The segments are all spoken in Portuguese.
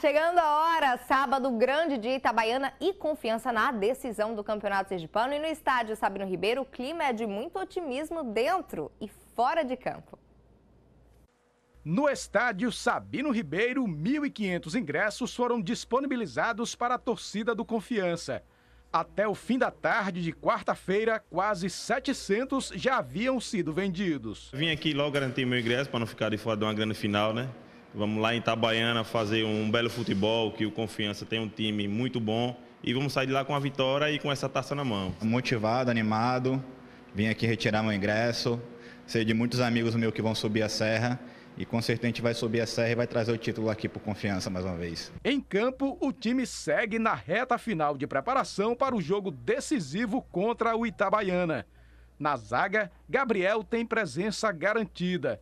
chegando a hora, sábado, grande dia Itabaiana e confiança na decisão do Campeonato Sergipano. E no estádio Sabino Ribeiro, o clima é de muito otimismo dentro e fora de campo. No estádio Sabino Ribeiro, 1.500 ingressos foram disponibilizados para a torcida do Confiança. Até o fim da tarde de quarta-feira, quase 700 já haviam sido vendidos. Vim aqui logo garantir meu ingresso para não ficar de fora de uma grande final, né? Vamos lá em Itabaiana fazer um belo futebol, que o Confiança tem um time muito bom. E vamos sair de lá com a vitória e com essa taça na mão. Motivado, animado. Vim aqui retirar meu ingresso. Sei de muitos amigos meus que vão subir a serra. E com certeza a gente vai subir a serra e vai trazer o título aqui por confiança mais uma vez. Em campo, o time segue na reta final de preparação para o jogo decisivo contra o Itabaiana. Na zaga, Gabriel tem presença garantida.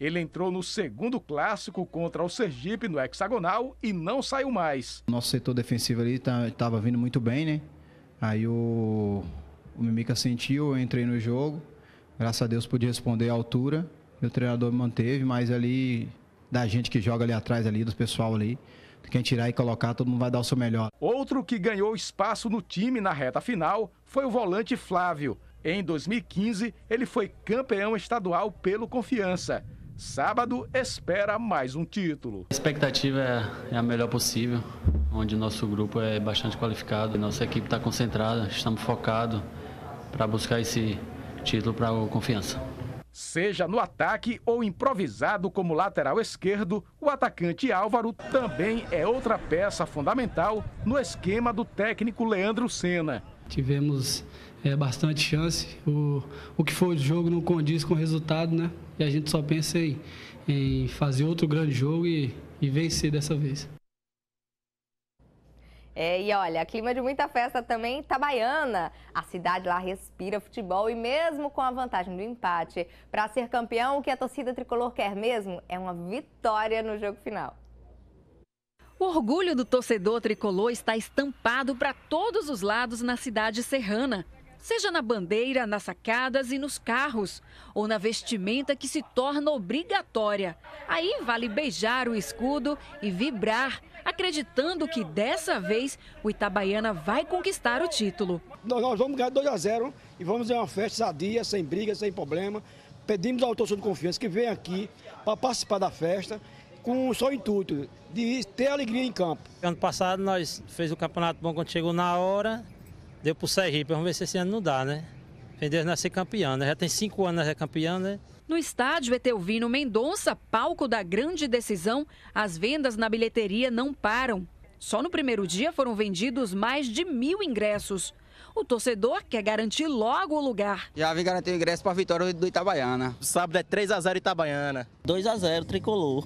Ele entrou no segundo clássico contra o Sergipe no hexagonal e não saiu mais. Nosso setor defensivo ali estava tá, vindo muito bem, né? Aí o, o Mimica sentiu, eu entrei no jogo. Graças a Deus pude responder à altura. Meu treinador me manteve, mas ali da gente que joga ali atrás ali, do pessoal ali, quem tirar e colocar, todo mundo vai dar o seu melhor. Outro que ganhou espaço no time na reta final foi o volante Flávio. Em 2015, ele foi campeão estadual pelo Confiança. Sábado espera mais um título. A expectativa é, é, a melhor possível, onde nosso grupo é bastante qualificado, nossa equipe está concentrada, estamos focados para buscar esse título para o Confiança. Seja no ataque ou improvisado como lateral esquerdo, o atacante Álvaro também é outra peça fundamental no esquema do técnico Leandro Senna. Tivemos é, bastante chance. O, o que for o jogo não condiz com o resultado, né? E a gente só pensa em, em fazer outro grande jogo e, e vencer dessa vez. É, e olha, clima de muita festa também em tá Itabaiana. A cidade lá respira futebol e mesmo com a vantagem do empate, para ser campeão, o que a torcida tricolor quer mesmo é uma vitória no jogo final. O orgulho do torcedor tricolor está estampado para todos os lados na cidade serrana. Seja na bandeira, nas sacadas e nos carros, ou na vestimenta que se torna obrigatória. Aí vale beijar o escudo e vibrar, acreditando que dessa vez o Itabaiana vai conquistar o título. Nós vamos ganhar 2 a 0 e vamos ter uma festa sadia, sem briga, sem problema. Pedimos ao torcedor de confiança que venha aqui para participar da festa com o só intuito de ter alegria em campo. Ano passado nós fez o campeonato bom quando chegou na hora, Deu pro Sergipe, vamos ver se esse ano não dá, né? Vender, nascer campeã, campeão, né? Já tem cinco anos é campeão, né? No estádio Etelvino Mendonça, palco da grande decisão, as vendas na bilheteria não param. Só no primeiro dia foram vendidos mais de mil ingressos. O torcedor quer garantir logo o lugar. Já vim garantir o ingresso para a vitória do Itabaiana. Sábado é 3 a 0 Itabaiana. 2 a 0 Tricolor.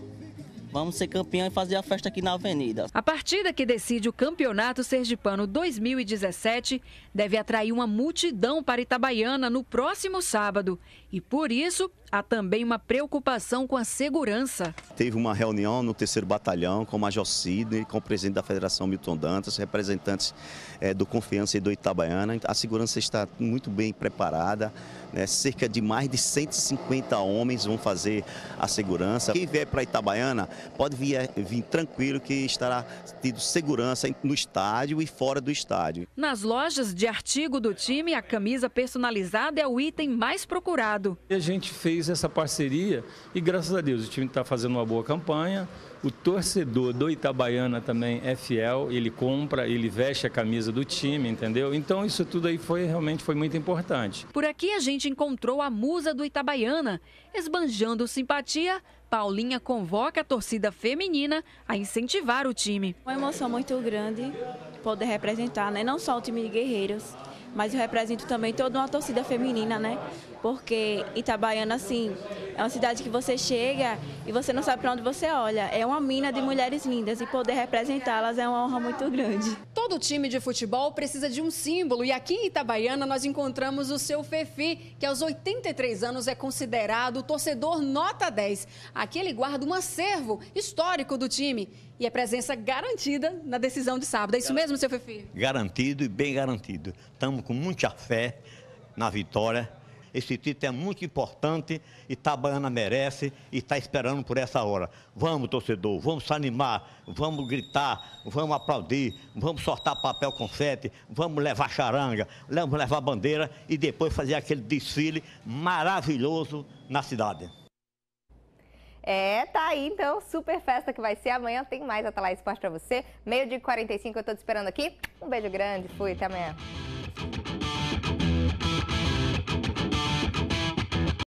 Vamos ser campeão e fazer a festa aqui na Avenida. A partida que decide o Campeonato Sergipano 2017 deve atrair uma multidão para Itabaiana no próximo sábado. E por isso, há também uma preocupação com a segurança. Teve uma reunião no terceiro batalhão com o Major Sidney, com o presidente da Federação Milton Dantas, representantes é, do Confiança e do Itabaiana. A segurança está muito bem preparada. Né? Cerca de mais de 150 homens vão fazer a segurança. Quem vier para Itabaiana pode vir, eh, vir tranquilo que estará tido segurança no estádio e fora do estádio. Nas lojas de artigo do time, a camisa personalizada é o item mais procurado. A gente fez essa parceria e graças a Deus o time está fazendo uma boa campanha. O torcedor do Itabaiana também é fiel, ele compra, ele veste a camisa do time, entendeu? Então isso tudo aí foi realmente foi muito importante. Por aqui a gente encontrou a musa do Itabaiana, esbanjando simpatia Paulinha convoca a torcida feminina a incentivar o time. Uma emoção muito grande poder representar, né? não só o time de guerreiros, mas eu represento também toda uma torcida feminina, né? Porque Itabaiana, assim, é uma cidade que você chega e você não sabe para onde você olha. É uma mina de mulheres lindas e poder representá-las é uma honra muito grande. Todo time de futebol precisa de um símbolo e aqui em Itabaiana nós encontramos o seu Fefi, que aos 83 anos é considerado torcedor nota 10. Aqui ele guarda um acervo histórico do time e é presença garantida na decisão de sábado. É isso mesmo, seu Fefi? Garantido e bem garantido. Estamos com muita fé na vitória esse título é muito importante, e Itabaiana merece e está esperando por essa hora. Vamos, torcedor, vamos se animar, vamos gritar, vamos aplaudir, vamos soltar papel confete, vamos levar charanga, vamos levar bandeira e depois fazer aquele desfile maravilhoso na cidade. É, tá aí então, super festa que vai ser. Amanhã tem mais Atalaia Esporte pra você. Meio de 45 eu tô te esperando aqui. Um beijo grande, fui, até amanhã.